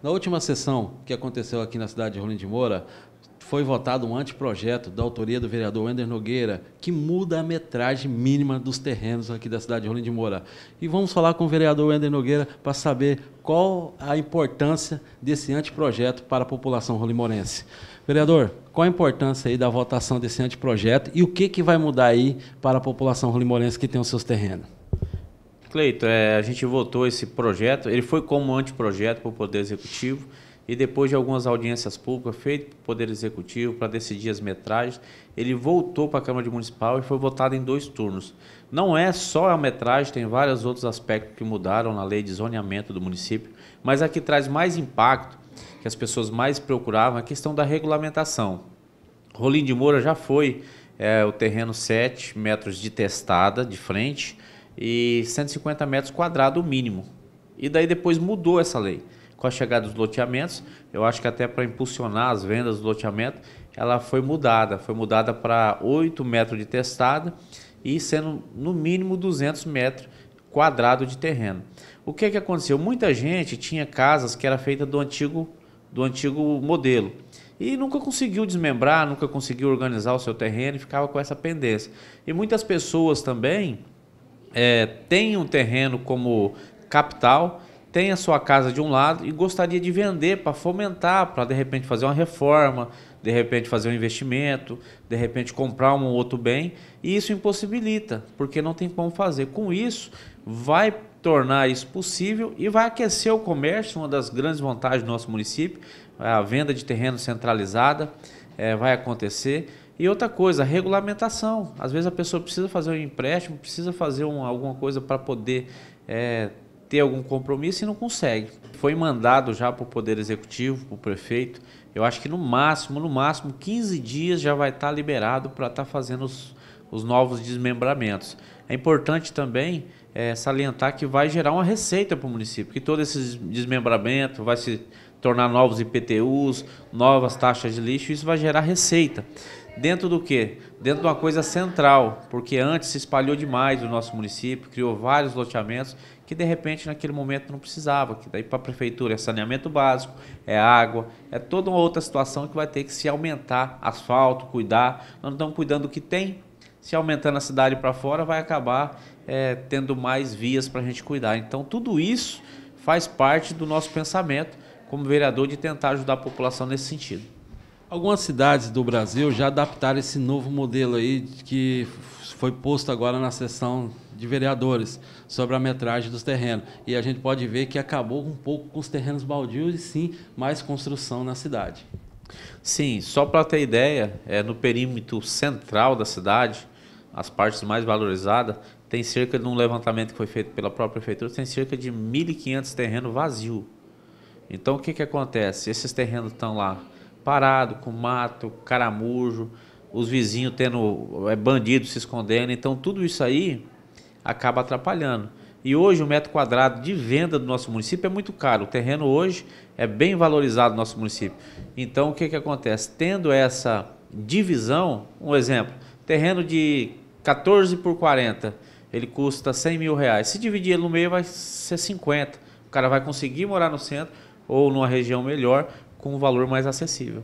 Na última sessão que aconteceu aqui na cidade de Rolim de Moura, foi votado um anteprojeto da autoria do vereador Wender Nogueira, que muda a metragem mínima dos terrenos aqui da cidade de Rolim de Moura. E vamos falar com o vereador Wender Nogueira para saber qual a importância desse anteprojeto para a população rolimorense. Vereador, qual a importância aí da votação desse anteprojeto e o que, que vai mudar aí para a população rolimorense que tem os seus terrenos? Cleito, é, a gente votou esse projeto, ele foi como anteprojeto para o Poder Executivo e depois de algumas audiências públicas feitas para o Poder Executivo para decidir as metragens, ele voltou para a Câmara Municipal e foi votado em dois turnos. Não é só a metragem, tem vários outros aspectos que mudaram na lei de zoneamento do município, mas a que traz mais impacto, que as pessoas mais procuravam, é a questão da regulamentação. Rolim de Moura já foi é, o terreno 7 metros de testada de frente, e 150 metros quadrados o mínimo. E daí depois mudou essa lei. Com a chegada dos loteamentos, eu acho que até para impulsionar as vendas do loteamento, ela foi mudada. Foi mudada para 8 metros de testada e sendo no mínimo 200 metros quadrados de terreno. O que, é que aconteceu? Muita gente tinha casas que era feita do antigo, do antigo modelo e nunca conseguiu desmembrar, nunca conseguiu organizar o seu terreno e ficava com essa pendência. E muitas pessoas também é, tem um terreno como capital, tem a sua casa de um lado e gostaria de vender para fomentar, para de repente fazer uma reforma, de repente fazer um investimento, de repente comprar um outro bem, e isso impossibilita, porque não tem como fazer. Com isso, vai tornar isso possível e vai aquecer o comércio, uma das grandes vantagens do nosso município, a venda de terreno centralizada é, vai acontecer. E outra coisa, regulamentação. Às vezes a pessoa precisa fazer um empréstimo, precisa fazer um, alguma coisa para poder é, ter algum compromisso e não consegue. Foi mandado já para o Poder Executivo, para o prefeito. Eu acho que no máximo, no máximo, 15 dias já vai estar tá liberado para estar tá fazendo os, os novos desmembramentos. É importante também é, salientar que vai gerar uma receita para o município, que todo esse desmembramento vai se tornar novos IPTUs, novas taxas de lixo, isso vai gerar receita. Dentro do que? Dentro de uma coisa central, porque antes se espalhou demais o nosso município, criou vários loteamentos que de repente naquele momento não precisava, que daí para a prefeitura é saneamento básico, é água, é toda uma outra situação que vai ter que se aumentar, asfalto, cuidar. Nós não estamos cuidando do que tem, se aumentando a cidade para fora, vai acabar é, tendo mais vias para a gente cuidar. Então, tudo isso faz parte do nosso pensamento como vereador de tentar ajudar a população nesse sentido. Algumas cidades do Brasil já adaptaram esse novo modelo aí que foi posto agora na sessão de vereadores sobre a metragem dos terrenos. E a gente pode ver que acabou um pouco com os terrenos baldios e sim mais construção na cidade. Sim, só para ter ideia, é, no perímetro central da cidade, as partes mais valorizadas, tem cerca de um levantamento que foi feito pela própria prefeitura, tem cerca de 1.500 terrenos vazios. Então o que, que acontece? Esses terrenos estão lá parado com mato, caramujo, os vizinhos tendo é, bandidos se escondendo. Então tudo isso aí acaba atrapalhando. E hoje o metro quadrado de venda do nosso município é muito caro. O terreno hoje é bem valorizado no nosso município. Então o que, que acontece? Tendo essa divisão, um exemplo, terreno de 14 por 40, ele custa 100 mil reais. Se dividir ele no meio vai ser 50. O cara vai conseguir morar no centro ou numa região melhor com um valor mais acessível.